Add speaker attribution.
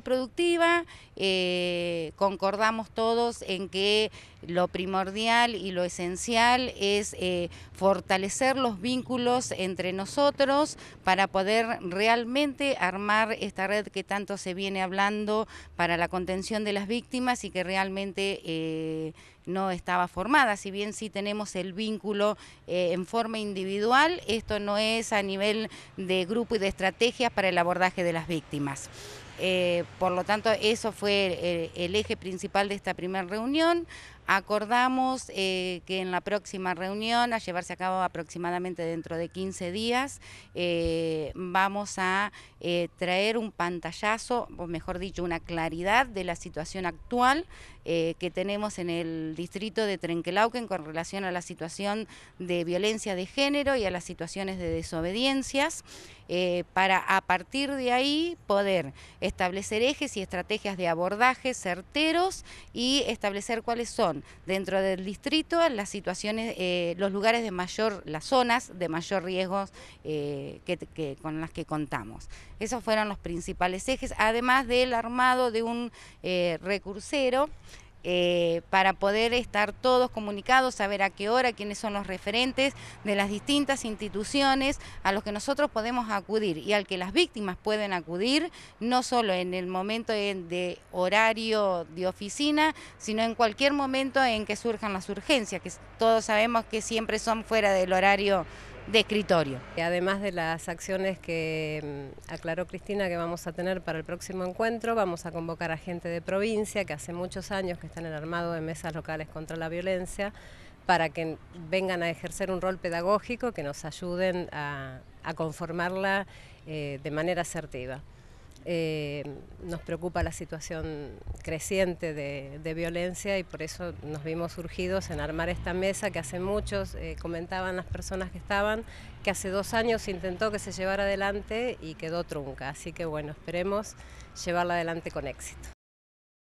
Speaker 1: productiva, eh, concordamos todos en que lo primordial y lo esencial es eh, fortalecer los vínculos entre nosotros para poder realmente armar esta red que tanto se viene hablando para la contención de las víctimas y que realmente eh, no estaba formada. Si bien sí tenemos el vínculo en forma individual, esto no es a nivel de grupo y de estrategias para el abordaje de las víctimas. Eh, por lo tanto, eso fue el, el eje principal de esta primera reunión. Acordamos eh, que en la próxima reunión, a llevarse a cabo aproximadamente dentro de 15 días, eh, vamos a eh, traer un pantallazo, o mejor dicho, una claridad de la situación actual que tenemos en el distrito de Trenquelauquen con relación a la situación de violencia de género y a las situaciones de desobediencias, para a partir de ahí poder establecer ejes y estrategias de abordaje certeros y establecer cuáles son dentro del distrito las situaciones, eh, los lugares de mayor, las zonas de mayor riesgo eh, con las que contamos. Esos fueron los principales ejes, además del armado de un eh, recursero eh, para poder estar todos comunicados, saber a qué hora, quiénes son los referentes de las distintas instituciones a los que nosotros podemos acudir y al que las víctimas pueden acudir, no solo en el momento de horario de oficina, sino en cualquier momento en que surjan las urgencias, que todos sabemos que siempre son fuera del horario de escritorio.
Speaker 2: Además de las acciones que mm, aclaró Cristina que vamos a tener para el próximo encuentro, vamos a convocar a gente de provincia que hace muchos años que están en el armado de mesas locales contra la violencia para que vengan a ejercer un rol pedagógico que nos ayuden a, conformarla eh, de manera asertiva. Eh, nos preocupa la situación creciente de, violencia y por eso nos vimos urgidos en armar esta mesa que hace muchos, eh, comentaban las personas que estaban, que hace dos años intentó que se llevara adelante y quedó trunca. Así que bueno, esperemos llevarla adelante con éxito.